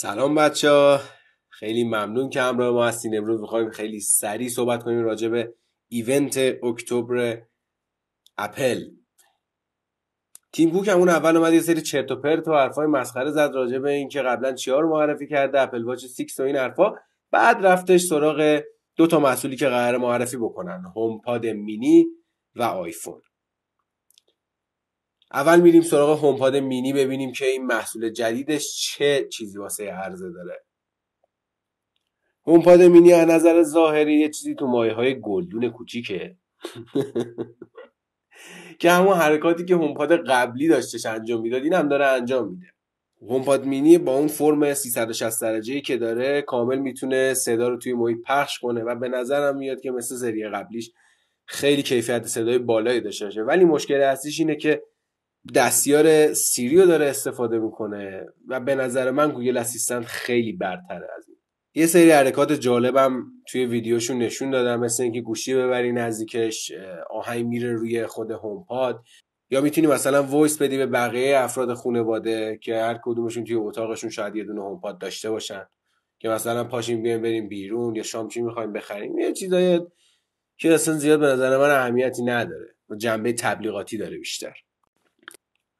سلام بچه ها خیلی ممنون که همراه ما هستین امروز میخوایم خیلی سریع صحبت کنیم راجع به ایونت اکتبر اپل تیم کوک همون اول اومد یه سری چرت و پرت و حرفای مسخره زد راجع به اینکه قبلا چیا رو معرفی کرده اپل واچ 6 و این حرفا بعد رفتش سراغ دو تا محصولی که قرار معرفی بکنن هومپاد مینی و آیفون اول میریم سراغ هومپاد مینی ببینیم که این محصول جدیدش چه چیزی واسه عرضه داره هومپاد مینی از نظر ظاهری یه چیزی تو مایه های گلدون کوچیکه که همون حرکاتی که هومپاد قبلی داشتش انجام میداد این هم داره انجام میده هومپاد مینی با اون فرم 360 درجه که داره کامل میتونه صدا رو توی محیط پخش کنه و به نظرم میاد که مثل سری قبلیش خیلی کیفیت صدای بالایی داشته ولی مشکل اصلیش اینه که دستیار سیریو داره استفاده میکنه و به نظر من گوگل اسیستنت خیلی برتره از این یه سری حرکات جالبم توی ویدیوشون نشون دادم مثل اینکه گوشی ببری نزدیکش آهنگ میره روی خود هومپاد یا میتونی مثلا وایس بدی به بقیه افراد خانواده که هر کدومشون توی اتاقشون شاید یه دونه هومپاد داشته باشن که مثلا پاشیم بیایم بریم بیرون یا شام چی میخوایم بخریم یه چیزایی که اصلا زیاد به نظر من اهمیتی نداره جنبه تبلیغاتی داره بیشتر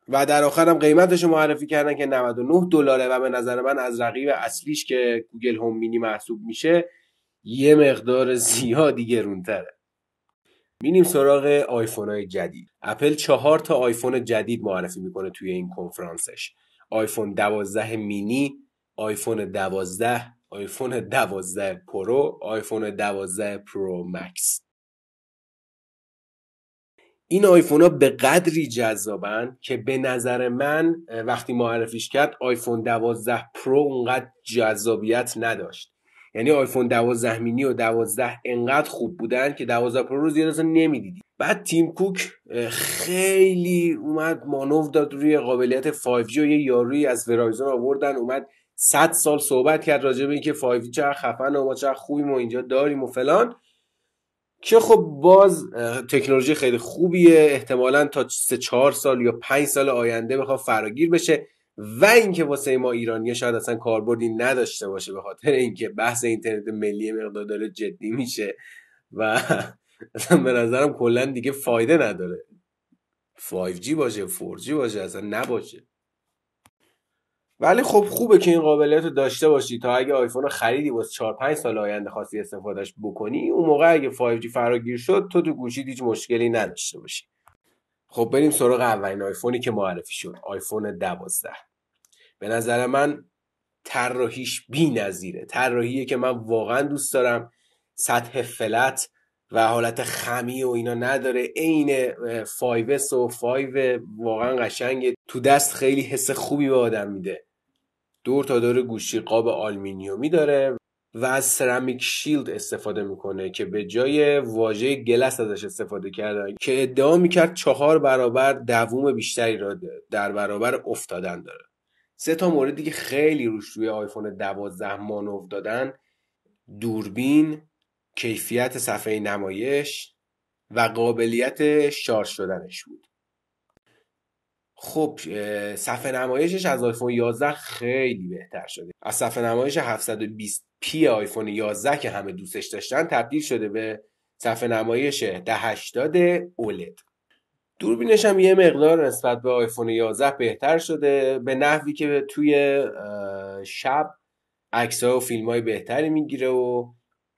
و در آخرم هم قیمتش رو معرفی کردن که 99 دلاره و به نظر من از رقیب اصلیش که گوگل هوم مینی محسوب میشه یه مقدار زیادی گرونتره میریم سراغ آیفون های جدید اپل چهار تا آیفون جدید معرفی میکنه توی این کنفرانسش آیفون 12 مینی آیفون 12 آیفون 12 پرو آیفون 12 پرو مکس این آیفون ها به قدری جذابن که به نظر من وقتی معرفیش کرد آیفون 12 پرو اونقدر جذابیت نداشت یعنی آیفون 12 مینی و 12 انقدر خوب بودن که 12 پرو رو زیاد اصلا نمیدیدی بعد تیم کوک خیلی اومد مانوف داد روی قابلیت 5G و یه یاروی از ورایزون آوردن اومد 100 سال صحبت کرد راجع به اینکه 5G چقدر خفن و ما چقدر خوبیم و اینجا داریم و فلان که خب باز تکنولوژی خیلی خوبیه احتمالا تا سه چهار سال یا پنج سال آینده میخواد فراگیر بشه و اینکه واسه ما ایرانیا شاید اصلا کاربردی نداشته باشه به خاطر اینکه بحث اینترنت ملی مقدار داره جدی میشه و اصلا به نظرم کلا دیگه فایده نداره 5G باشه 4G باشه اصلا نباشه ولی خب خوبه که این قابلیت رو داشته باشی تا اگه آیفون رو خریدی واسه 4 5 سال آینده خاصی استفادهش بکنی اون موقع اگه 5G فراگیر شد تو تو گوشی هیچ مشکلی نداشته باشی خب بریم سراغ اولین آیفونی که معرفی شد آیفون 12 به نظر من طراحیش بی‌نظیره طراحیه که من واقعا دوست دارم سطح فلت و حالت خمی و اینا نداره عین 5S و 5 واقعا قشنگه تو دست خیلی حس خوبی به آدم میده دور تا دور گوشی قاب آلمینیومی داره و از سرامیک شیلد استفاده میکنه که به جای واژه گلس ازش استفاده کردن که ادعا میکرد چهار برابر دووم بیشتری را در برابر افتادن داره سه تا موردی که خیلی روش روی آیفون 12 مانو دادن دوربین کیفیت صفحه نمایش و قابلیت شارژ شدنش بود خب صفحه نمایشش از آیفون 11 خیلی بهتر شده از صفحه نمایش 720 پی آیفون 11 که همه دوستش داشتن تبدیل شده به صفحه نمایش 1080 اولد دوربینش هم یه مقدار نسبت به آیفون 11 بهتر شده به نحوی که توی شب عکس و فیلم های بهتری میگیره و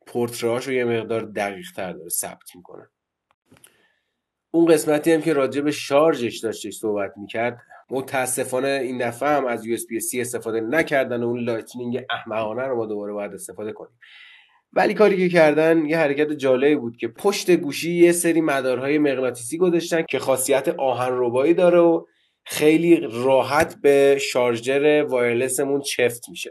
پورتراش رو یه مقدار دقیق تر داره ثبت میکنه اون قسمتی هم که راجع به شارژش داشتش صحبت میکرد متاسفانه این دفعه هم از یو اس استفاده نکردن و اون لایتنینگ احمقانه رو ما دوباره باید استفاده کنیم ولی کاری که کردن یه حرکت جالبی بود که پشت گوشی یه سری مدارهای مغناطیسی گذاشتن که خاصیت آهن ربایی داره و خیلی راحت به شارژر وایرلسمون چفت میشه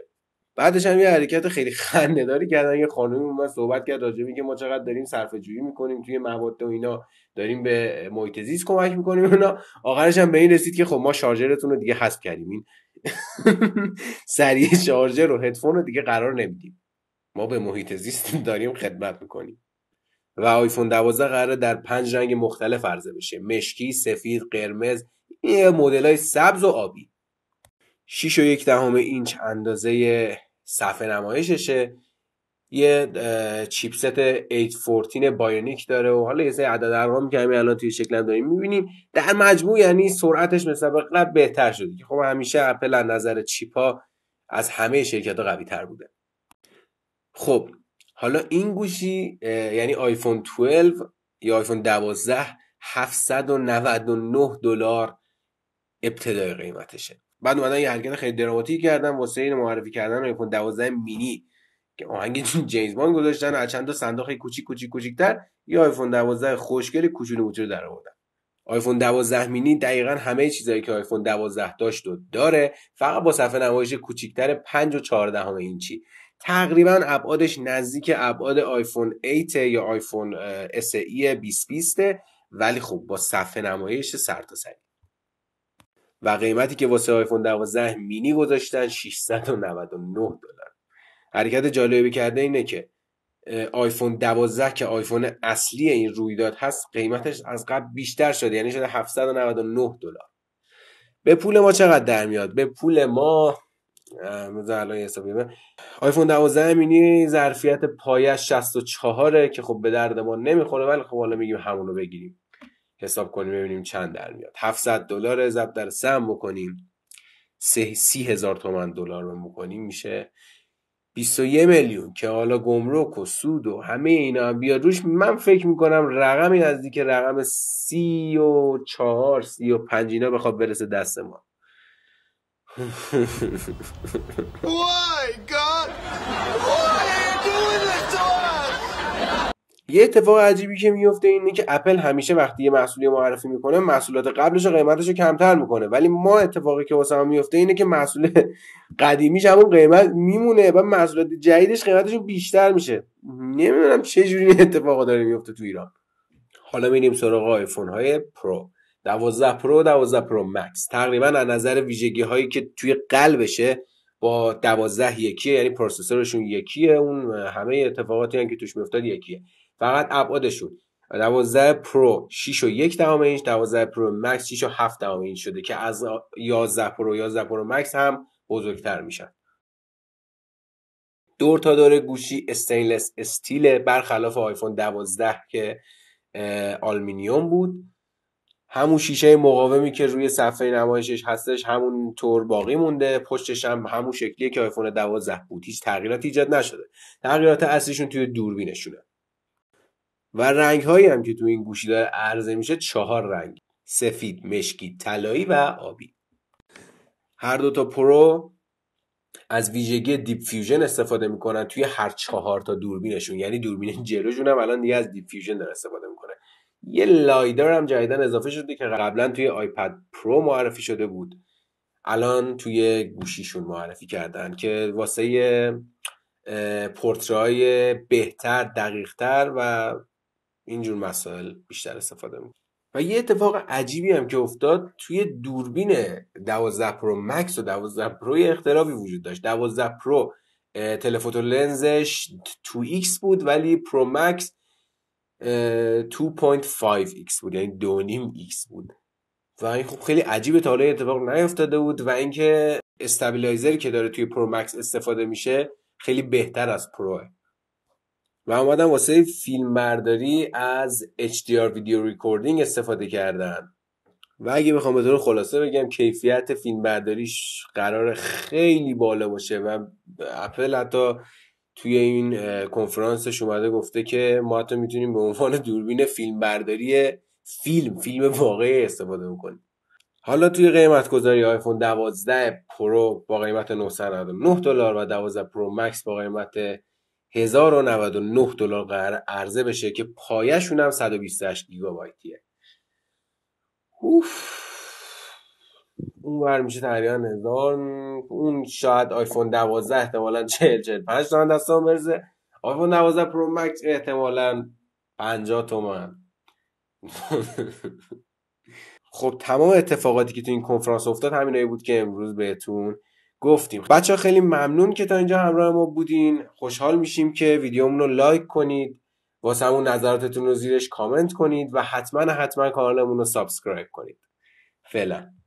بعدش هم یه حرکت خیلی خندهداری کردن یه خانومی اومد صحبت کرد راجع که ما چقدر داریم صرفه جویی میکنیم توی مواد و اینا داریم به محیط زیست کمک میکنیم اونا آخرش هم به این رسید که خب ما شارژرتون رو دیگه حذف کردیم این سریع شارژر و هدفون رو دیگه قرار نمیدیم ما به محیط زیست داریم خدمت میکنیم و آیفون 12 قراره در پنج رنگ مختلف عرضه بشه مشکی، سفید، قرمز، مدل های سبز و آبی 6 و یک دهم اینچ اندازه صفحه نمایششه یه چیپست 814 بایونیک داره و حالا یه سری عدد ارقامی که همین الان توی شکلم داریم میبینیم در مجموع یعنی سرعتش به قبل بهتر شده که خب همیشه اپل از نظر چیپا از همه شرکت قوی تر بوده خب حالا این گوشی یعنی آیفون 12 یا آیفون 12 799 دلار ابتدای قیمتشه بعد اومدن یه حرکت خیلی دراماتیک کردن واسه این معرفی کردن آیفون 12 مینی که آهنگ جیمز بان گذاشتن از چند تا صندوق کوچیک کوچیک کوچیکتر یا آیفون 12 خوشگل کوچولو موتور در آوردن آیفون 12 مینی دقیقا همه چیزایی که آیفون 12 داشت و داره فقط با صفحه نمایش کوچیکتر 5 و 14 همه اینچی تقریبا ابعادش نزدیک ابعاد آیفون 8 یا آیفون SE 2020 ولی خب با صفحه نمایش سرتاسری و قیمتی که واسه آیفون 12 مینی گذاشتن 699 دلار حرکت جالبی کرده اینه که آیفون 12 که آیفون اصلی این رویداد هست قیمتش از قبل بیشتر شده یعنی شده 799 دلار به پول ما چقدر در میاد به پول ما آیفون 12 مینی ظرفیت پایه 64 که خب به درد ما نمیخوره ولی خب حالا میگیم همونو بگیریم حساب کنیم ببینیم چند در میاد 700 دلار زب در سم بکنیم سه سی هزار تومن دلار رو میکنیم میشه 21 میلیون که حالا گمرک و سود و همه اینا هم بیاد روش من فکر میکنم رقمی نزدیک رقم 34 35 اینا بخواد برسه دست ما گاد oh وای یه اتفاق عجیبی که میفته اینه که اپل همیشه وقتی یه محصولی معرفی میکنه محصولات قبلش و قیمتش رو کمتر میکنه ولی ما اتفاقی که واسه میفته اینه که محصول قدیمیش همون قیمت میمونه و محصولات جدیدش قیمتش بیشتر میشه نمیدونم چه جوری این اتفاق داره میفته تو ایران حالا میریم سراغ آیفون های پرو 12 پرو 12 پرو مکس تقریبا از نظر ویژگی هایی که توی قلبشه با 12 یکیه یعنی پروسسورشون یکیه اون همه اتفاقاتی هم که توش میافتاد یکیه فقط ابعادشون 12 پرو 6 و 1 دهم اینچ 12 پرو مکس 6 و 7 دهم اینچ شده که از 11 پرو 11 پرو مکس هم بزرگتر میشن دور تا دور گوشی استینلس استیل برخلاف آیفون 12 که آلمینیوم بود همون شیشه مقاومی که روی صفحه نمایشش هستش همون طور باقی مونده پشتش هم همون شکلیه که آیفون 12 بود هیچ تغییراتی ایجاد نشده تغییرات اصلیشون توی دوربینشونه و رنگ هایی هم که تو این گوشی داره عرضه میشه چهار رنگ سفید مشکی طلایی و آبی هر دو تا پرو از ویژگی دیپ فیوژن استفاده میکنن توی هر چهار تا دوربینشون یعنی دوربین جلوشون هم الان دیگه از دیپ فیوژن داره استفاده میکنه یه لایدار هم جدیدن اضافه شده که قبلا توی آیپد پرو معرفی شده بود الان توی گوشیشون معرفی کردن که واسه پورترهای بهتر دقیقتر و اینجور مسائل بیشتر استفاده میکنه و یه اتفاق عجیبی هم که افتاد توی دوربین 12 پرو مکس و 12 پرو اختلافی وجود داشت 12 پرو تلفوتو لنزش 2x بود ولی پرو مکس 2.5x بود یعنی 2.5x بود و این خب خیلی عجیبه تا حالا اتفاق نیفتاده بود و اینکه استابیلایزری که داره توی پرو مکس استفاده میشه خیلی بهتر از پروه و اومدن واسه فیلم برداری از HDR ویدیو ریکوردینگ استفاده کردن و اگه بخوام به طور خلاصه بگم کیفیت فیلم برداریش قرار خیلی بالا باشه و اپل حتی توی این کنفرانسش اومده گفته که ما حتی میتونیم به عنوان دوربین فیلم برداری فیلم فیلم واقعی استفاده بکنیم حالا توی قیمت گذاری آیفون 12 پرو با قیمت 999 دلار و 12 پرو مکس با قیمت 1099 دلار قرار عرضه بشه که پایشون هم 128 گیگابایتیه اوف اون ور میشه تقریبا هزار اون شاید آیفون 12 احتمالا 40 45 تومن دستان برزه آیفون 12 پرو مکس احتمالا 50 تومن خب تمام اتفاقاتی که تو این کنفرانس افتاد همینایی بود که امروز بهتون گفتیم بچه خیلی ممنون که تا اینجا همراه ما بودین خوشحال میشیم که ویدیومون رو لایک کنید واسه همون نظراتتون رو زیرش کامنت کنید و حتما حتما کانالمون رو سابسکرایب کنید فعلا